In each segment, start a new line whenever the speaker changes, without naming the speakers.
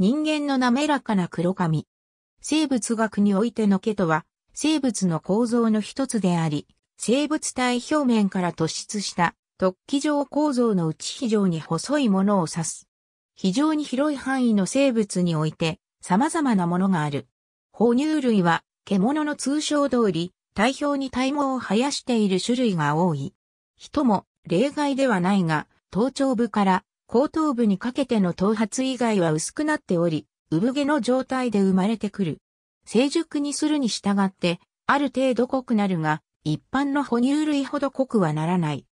人間の滑らかな黒髪。生物学においての毛とは、生物の構造の一つであり、生物体表面から突出した突起状構造のうち非常に細いものを指す。非常に広い範囲の生物において様々なものがある。哺乳類は獣の通称通り、体表に体毛を生やしている種類が多い。人も例外ではないが、頭頂部から後頭部にかけての頭髪以外は薄くなっており、産毛の状態で生まれてくる。成熟にするに従って、ある程度濃くなるが、一般の哺乳類ほど濃くはならない。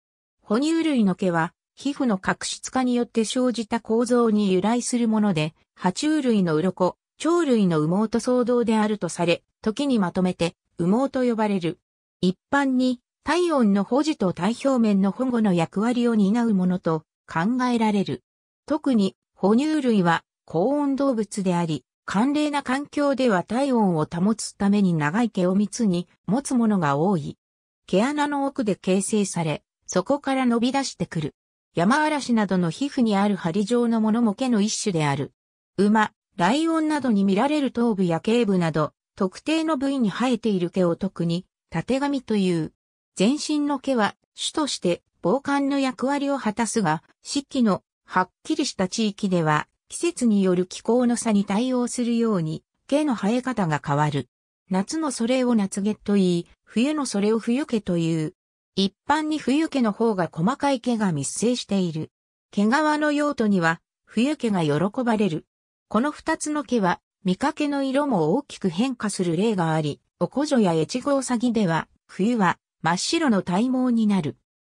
哺乳類の毛は、皮膚の角質化によって生じた構造に由来するもので、爬虫類の鱗、鳥類の羽毛と相同であるとされ、時にまとめて、羽毛と呼ばれる。一般に、体温の保持と体表面の保護の役割を担うものと考えられる。特に哺乳類は高温動物であり、寒冷な環境では体温を保つために長い毛を密に持つものが多い。毛穴の奥で形成され、そこから伸び出してくる。山嵐などの皮膚にある針状のものも毛の一種である。馬、ライオンなどに見られる頭部や頸部など、特定の部位に生えている毛を特に、縦髪という。全身の毛は、種として防寒の役割を果たすが、四季のはっきりした地域では、季節による気候の差に対応するように、毛の生え方が変わる。夏のそれを夏毛と言い、冬のそれを冬毛という。一般に冬毛の方が細かい毛が密生している。毛皮の用途には、冬毛が喜ばれる。この二つの毛は、見かけの色も大きく変化する例があり、おこじょや越後詐欺では、冬は真っ白の体毛になる。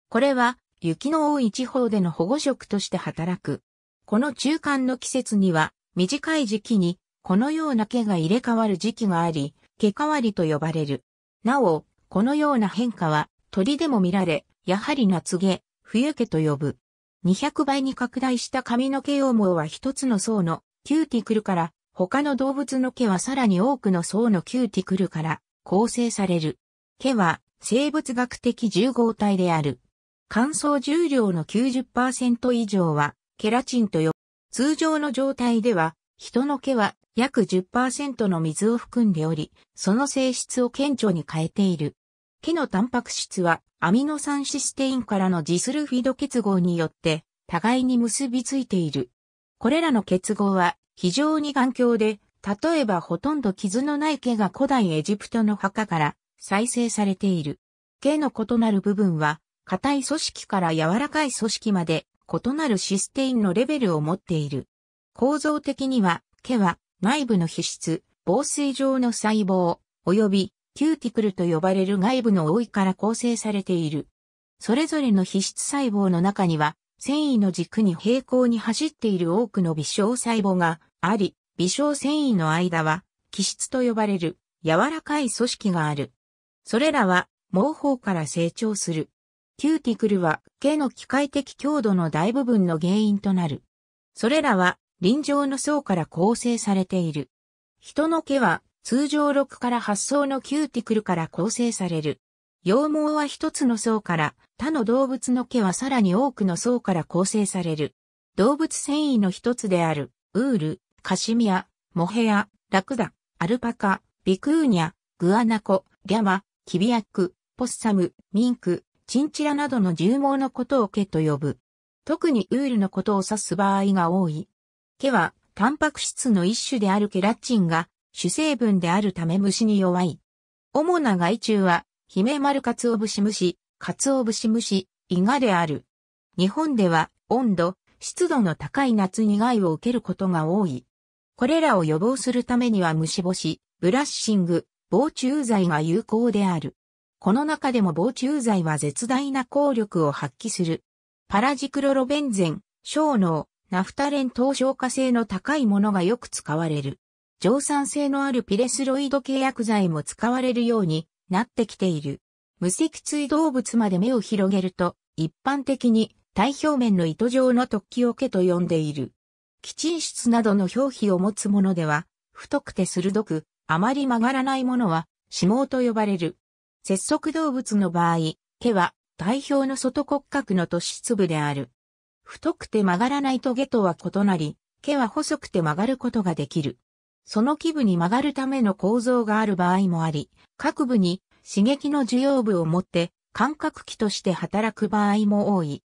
これは雪の多い地方での保護色として働く。この中間の季節には短い時期にこのような毛が入れ替わる時期があり、毛変わりと呼ばれる。なお、このような変化は鳥でも見られ、やはり夏毛、冬毛と呼ぶ。200倍に拡大した髪の毛羊毛は一つの層のキューティクルから、他の動物の毛はさらに多くの層のキューティクルから構成される。毛は生物学的重合体である。乾燥重量の90%以上はケラチンと呼ぶ。通常の状態では、人の毛は約10%の水を含んでおり、その性質を顕著に変えている。毛のタンパク質はアミノ酸システインからのジスルフィド結合によって互いに結びついている。これらの結合は非常に頑強で、例えばほとんど傷のない毛が古代エジプトの墓から再生されている。毛の異なる部分は硬い組織から柔らかい組織まで異なるシステインのレベルを持っている。構造的には、毛は内部の皮質、防水状の細胞、及びキューティクルと呼ばれる外部の覆いから構成されている。それぞれの皮質細胞の中には、繊維の軸に平行に走っている多くの微小細胞があり、微小繊維の間は、皮質と呼ばれる柔らかい組織がある。それらは毛包から成長する。キューティクルは毛の機械的強度の大部分の原因となる。それらは臨場の層から構成されている。人の毛は通常6から8層のキューティクルから構成される。羊毛は一つの層から、他の動物の毛はさらに多くの層から構成される。動物繊維の一つである、ウール、カシミヤ、モヘア、ラクダ、アルパカ、ビクーニャ、グアナコ、リャマ、キビアック、ポッサム、ミンク、チンチラなどの獣毛のことを毛と呼ぶ。特にウールのことを指す場合が多い。毛は、タンパク質の一種であるケラチンが主成分であるため虫に弱い。主な害虫は、ヒメマルカツオブシムシ、カツオブシムシ、イガである。日本では、温度、湿度の高い夏に害を受けることが多い。これらを予防するためには虫干し、ブラッシング、防虫剤が有効である。この中でも防虫剤は絶大な効力を発揮する。パラジクロロベンゼン、小脳、ナフタレン等消化性の高いものがよく使われる。常酸性のあるピレスロイド契約剤も使われるようになってきている。無脊椎動物まで目を広げると、一般的に体表面の糸状の突起桶と呼んでいる。基沈質などの表皮を持つものでは、太くて鋭く、あまり曲がらないものは、脂紋と呼ばれる。節足動物の場合、毛は代表の外骨格の突出部である。太くて曲がらないトゲとは異なり、毛は細くて曲がることができる。その基部に曲がるための構造がある場合もあり、各部に刺激の受容部を持って感覚器として働く場合も多い。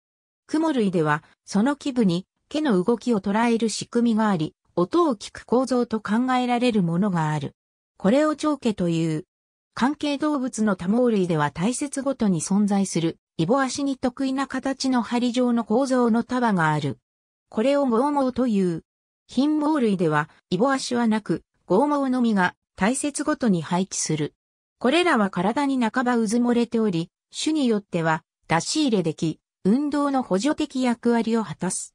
モ類では、その基部に毛の動きを捉える仕組みがあり、音を聞く構造と考えられるものがある。これを長毛という。関係動物の多毛類では大切ごとに存在する、イボ足に得意な形の針状の構造の束がある。これを剛毛という。貧毛類では、イボ足はなく、剛毛のみが大切ごとに配置する。これらは体に半ば渦漏れており、種によっては出し入れでき、運動の補助的役割を果たす。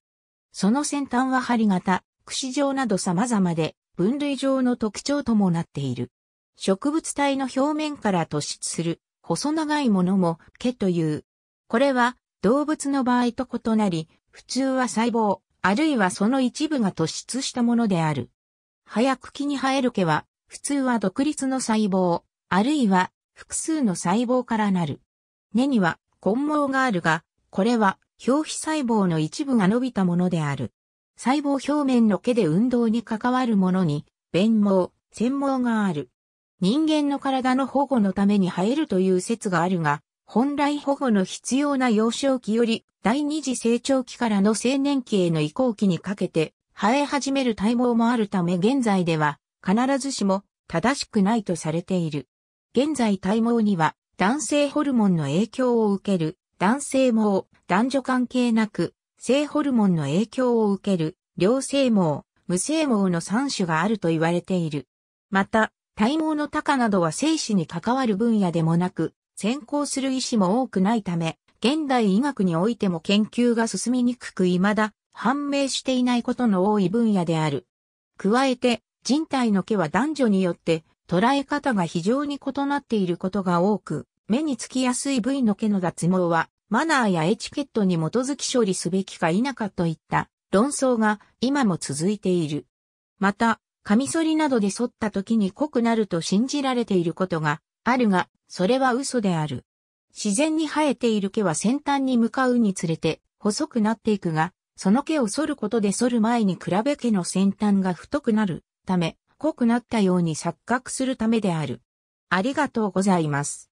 その先端は針型、串状など様々で、分類上の特徴ともなっている。植物体の表面から突出する細長いものも毛という。これは動物の場合と異なり、普通は細胞、あるいはその一部が突出したものである。早く木に生える毛は、普通は独立の細胞、あるいは複数の細胞からなる。根には根毛があるが、これは表皮細胞の一部が伸びたものである。細胞表面の毛で運動に関わるものに、弁毛、繊毛がある。人間の体の保護のために生えるという説があるが、本来保護の必要な幼少期より第二次成長期からの青年期への移行期にかけて生え始める体毛もあるため現在では必ずしも正しくないとされている。現在体毛には男性ホルモンの影響を受ける男性毛、男女関係なく性ホルモンの影響を受ける両性毛、無性毛の3種があると言われている。また、体毛の高などは生死に関わる分野でもなく、先行する医師も多くないため、現代医学においても研究が進みにくく未だ判明していないことの多い分野である。加えて、人体の毛は男女によって捉え方が非常に異なっていることが多く、目につきやすい部位の毛の脱毛は、マナーやエチケットに基づき処理すべきか否かといった論争が今も続いている。また、カミソリなどで剃った時に濃くなると信じられていることがあるが、それは嘘である。自然に生えている毛は先端に向かうにつれて細くなっていくが、その毛を剃ることで剃る前に比べ毛の先端が太くなるため、濃くなったように錯覚するためである。ありがとうございます。